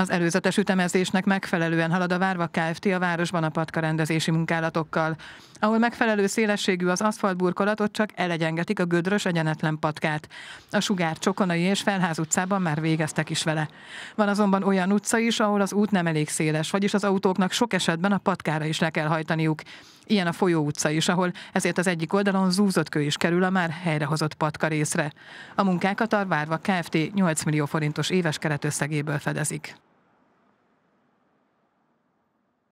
Az előzetes ütemezésnek megfelelően halad a Várva Kft. a városban a patka rendezési munkálatokkal. Ahol megfelelő szélességű az aszfaltburkolat, ott csak elegyengetik a gödrös egyenetlen patkát. A sugár Csokonai és Felház utcában már végeztek is vele. Van azonban olyan utca is, ahol az út nem elég széles, vagyis az autóknak sok esetben a patkára is le kell hajtaniuk. Ilyen a folyó utca is, ahol ezért az egyik oldalon zúzott kő is kerül a már helyrehozott patka részre. A munkákat a Várva Kft. 8 millió forintos éves keretösszegéből fedezik.